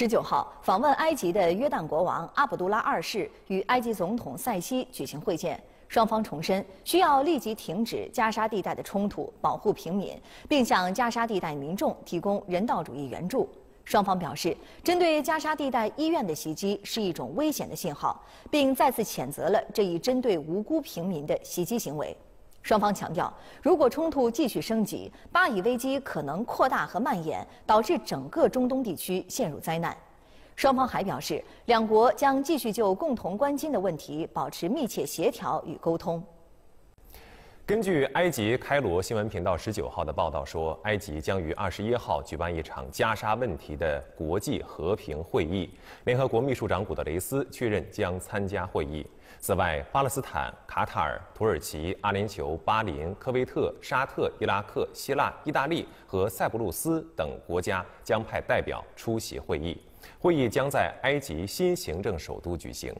十九号，访问埃及的约旦国王阿卜杜拉二世与埃及总统塞西举行会见，双方重申需要立即停止加沙地带的冲突，保护平民，并向加沙地带民众提供人道主义援助。双方表示，针对加沙地带医院的袭击是一种危险的信号，并再次谴责了这一针对无辜平民的袭击行为。双方强调，如果冲突继续升级，巴以危机可能扩大和蔓延，导致整个中东地区陷入灾难。双方还表示，两国将继续就共同关心的问题保持密切协调与沟通。根据埃及开罗新闻频道十九号的报道说，埃及将于二十一号举办一场加沙问题的国际和平会议。联合国秘书长古德雷斯确认将参加会议。此外，巴勒斯坦、卡塔尔、土耳其、阿联酋、巴林、科威特、沙特、伊拉克、希腊、意大利和塞浦路斯等国家将派代表出席会议。会议将在埃及新行政首都举行。